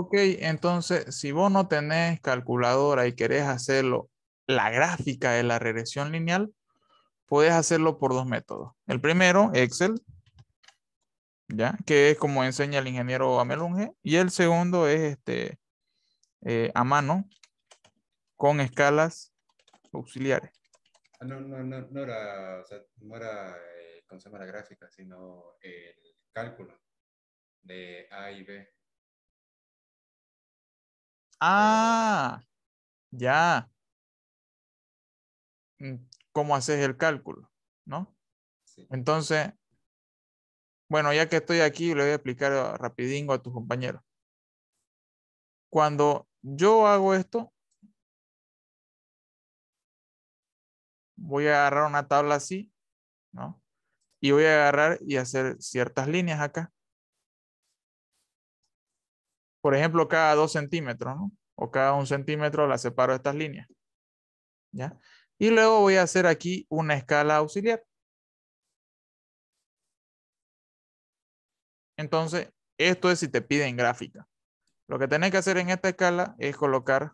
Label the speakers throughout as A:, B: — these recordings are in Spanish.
A: Ok, entonces, si vos no tenés calculadora y querés hacerlo, la gráfica de la regresión lineal, puedes hacerlo por dos métodos. El primero, Excel, ¿ya? que es como enseña el ingeniero Amelunge. Y el segundo es este, eh, a mano, con escalas auxiliares. Ah, no, no, no, no era, o sea, no
B: era eh, gráfica, sino el cálculo de A y B. Ah, ya. Mm, ¿Cómo haces el cálculo? ¿No? Entonces, bueno, ya que estoy aquí, le voy a explicar rapidingo a tus compañeros. Cuando yo hago esto, voy a agarrar una tabla así, ¿no? Y voy a agarrar y hacer ciertas líneas acá
A: por ejemplo, cada dos centímetros, ¿no? O cada un centímetro la separo de
B: estas líneas. ¿Ya? Y luego voy a hacer aquí una escala auxiliar. Entonces, esto es si te piden gráfica. Lo que tenés que hacer en esta escala es colocar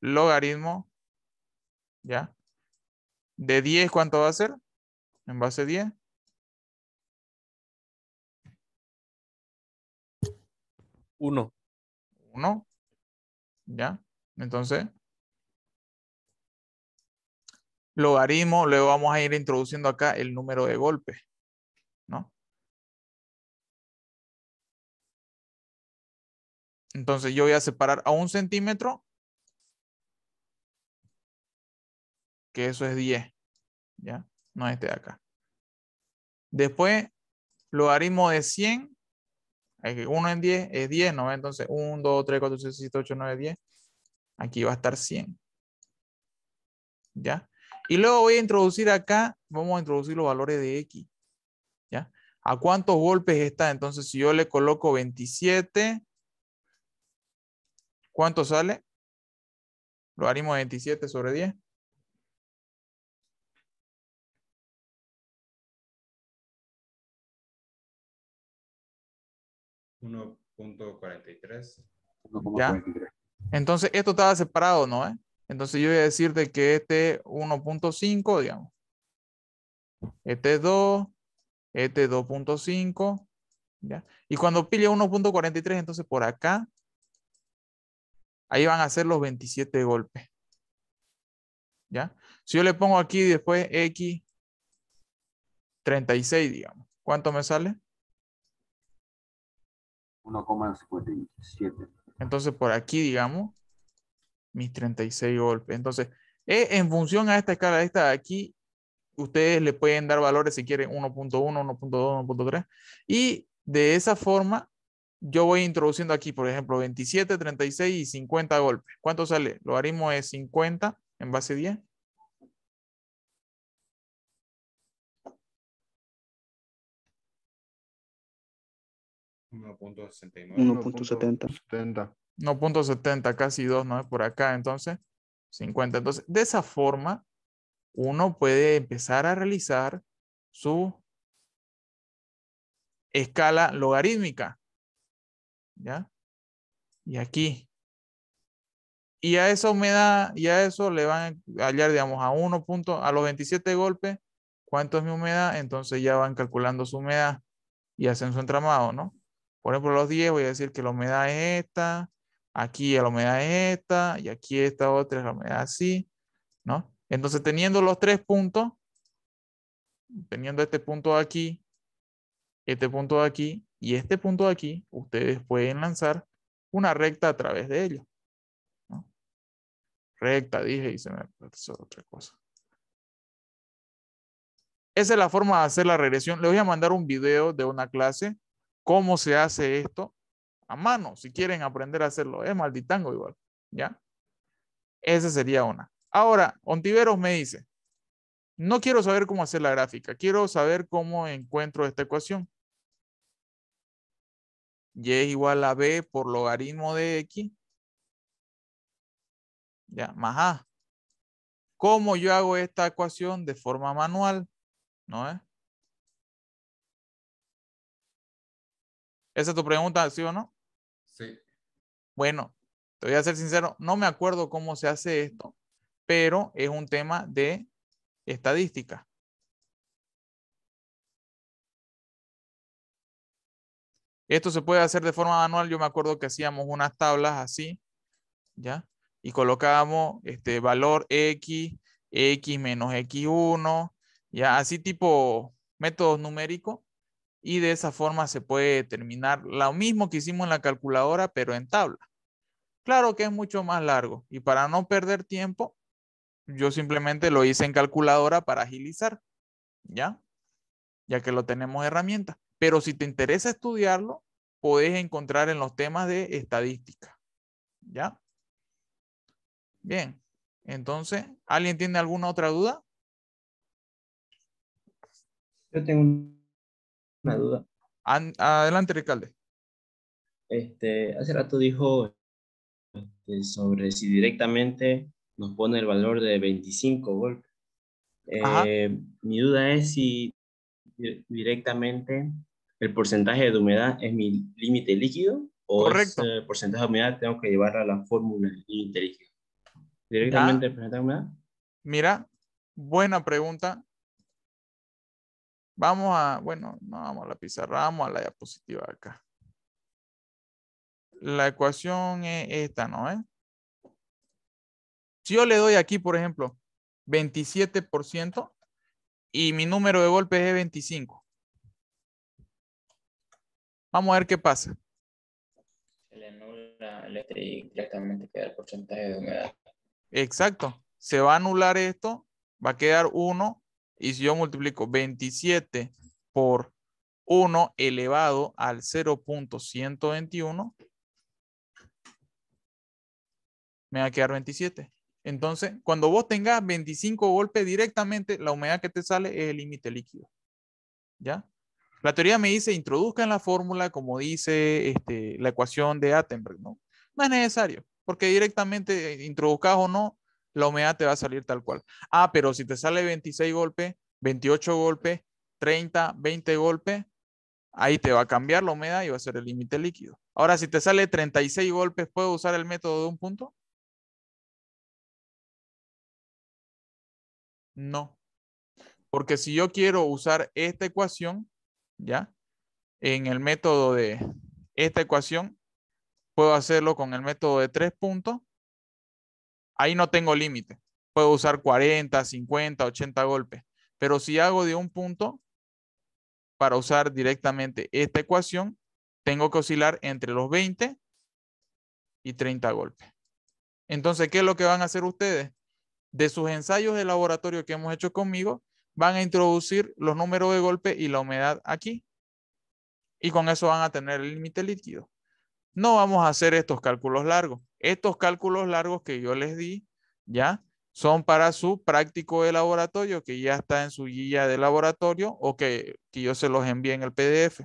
B: logaritmo, ¿ya? De 10, ¿cuánto va a ser? En base 10. Uno. 1. ¿Ya? Entonces, logaritmo, luego vamos a ir introduciendo acá el número de golpes, ¿no? Entonces yo voy a separar a un centímetro, que eso es 10, ¿ya? No este de acá. Después, logaritmo de
A: 100, 1 en 10 es 10, ¿no? Entonces 1, 2, 3, 4, 5, 6, 7, 8, 9, 10. Aquí va a estar 100. ¿Ya? Y luego voy a introducir acá, vamos a introducir los valores de X. ¿Ya? ¿A cuántos golpes está? Entonces, si yo le coloco 27, ¿cuánto
B: sale? Lo haríamos 27 sobre 10. 1.43.
A: Entonces, esto estaba separado, ¿no? Eh? Entonces, yo voy a decir de que este 1.5, digamos. Este 2, este 2.5, ¿ya? Y cuando pille 1.43, entonces por acá, ahí van a ser los 27 golpes. ¿Ya? Si yo le pongo aquí después X, 36, digamos. ¿Cuánto me sale? 1,57. Entonces, por aquí, digamos, mis 36 golpes. Entonces, e, en función a esta escala, esta de aquí, ustedes le pueden dar valores si quieren 1.1, 1.2, 1.3. Y de esa forma, yo voy introduciendo aquí, por ejemplo, 27, 36 y 50
B: golpes. ¿Cuánto sale? lo Logaritmo es 50 en base 10 1.69. 1.70. 1.70,
A: casi 2, ¿no? Por acá, entonces, 50. Entonces, de esa forma, uno
B: puede empezar a realizar su escala logarítmica. ¿Ya? Y aquí.
A: Y a esa humedad y a eso le van a hallar, digamos, a 1 punto, a los 27 golpes, ¿cuánto es mi humedad? Entonces ya van calculando su humedad y hacen su entramado, ¿no? Por ejemplo, los 10 voy a decir que la humedad es esta, aquí la humedad es esta, y aquí esta otra es la humedad así, ¿no? Entonces, teniendo los tres puntos, teniendo este punto de aquí, este punto de aquí y este punto de aquí, ustedes pueden lanzar una recta a través de ellos. Recta, dije, y se me pasó otra cosa. Esa es la forma de hacer la regresión. Le voy a mandar un video de una clase cómo se hace esto a mano, si quieren aprender a hacerlo. Es malditango igual, ¿ya? Esa sería una. Ahora, Ontiveros me dice, no quiero saber cómo hacer la gráfica, quiero saber cómo encuentro esta ecuación. Y es igual a B por logaritmo de X.
B: Ya, más A. ¿Cómo yo hago esta ecuación de forma manual? ¿No es? ¿Esa es tu pregunta, sí o no? Sí. Bueno, te voy a ser
A: sincero, no me acuerdo cómo se hace esto, pero es un tema de
B: estadística. Esto se puede hacer de forma manual. Yo me acuerdo que hacíamos unas tablas así,
A: ¿ya? Y colocábamos este valor X, X menos X1, ¿ya? Así tipo métodos numéricos y de esa forma se puede determinar lo mismo que hicimos en la calculadora, pero en tabla. Claro que es mucho más largo y para no perder tiempo, yo simplemente lo hice en calculadora para agilizar, ¿ya? Ya que lo tenemos herramienta. Pero si te interesa estudiarlo, podés encontrar en los temas de estadística, ¿ya?
B: Bien, entonces, ¿alguien tiene alguna otra duda? Yo tengo duda. adelante, Ricardo. Este, hace rato dijo este, sobre si directamente nos pone el valor de 25 volts. Eh, mi duda es si directamente el porcentaje de humedad es mi límite líquido o el eh, porcentaje de humedad tengo que llevar a la fórmula límite líquido. Directamente el porcentaje de humedad.
A: Mira, buena pregunta. Vamos a, bueno, no vamos a la pizarra, vamos a la diapositiva acá. La ecuación es esta, ¿no? Si yo le doy aquí, por ejemplo, 27% y mi número de golpes es 25. Vamos a ver qué pasa.
B: Se le anula el este directamente queda el porcentaje de humedad.
A: Exacto. Se va a anular esto, va a quedar 1 y si yo multiplico 27 por 1 elevado al 0.121, me va a quedar 27. Entonces, cuando vos tengas 25 golpes directamente, la humedad que te sale es el límite líquido. ¿Ya? La teoría me dice, introduzca en la fórmula, como dice este, la ecuación de Attenberg, ¿no? No es necesario, porque directamente eh, introduzcas o no, la humedad te va a salir tal cual. Ah, pero si te sale 26 golpes, 28 golpes, 30, 20 golpes, ahí te va a cambiar
B: la humedad y va a ser el límite líquido. Ahora, si te sale 36 golpes, ¿puedo usar el método de un punto? No. Porque si yo quiero usar esta ecuación, ¿ya? En el
A: método de esta ecuación, puedo hacerlo con el método de tres puntos Ahí no tengo límite. Puedo usar 40, 50, 80 golpes. Pero si hago de un punto, para usar directamente esta ecuación, tengo que oscilar entre los 20 y 30 golpes. Entonces, ¿qué es lo que van a hacer ustedes? De sus ensayos de laboratorio que hemos hecho conmigo, van a introducir los números de golpe y la humedad aquí. Y con eso van a tener el límite líquido. No vamos a hacer estos cálculos largos. Estos cálculos largos que yo les di, ¿ya? Son para su práctico de laboratorio, que ya está en su guía de laboratorio o que, yo se los envíe en el PDF,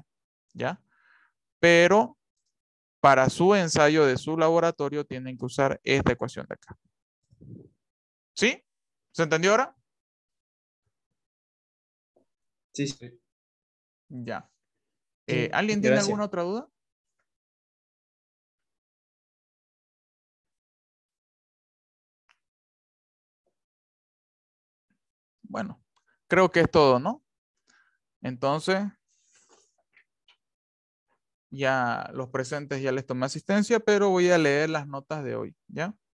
A: ¿ya? Pero para su ensayo de su laboratorio tienen que usar
B: esta ecuación de acá. ¿Sí? ¿Se entendió ahora? Sí, sí. Ya. Eh, ¿Alguien tiene alguna otra duda? Bueno, creo que es todo, ¿no? Entonces, ya los presentes ya les tomé asistencia, pero voy a leer las notas de hoy, ¿ya?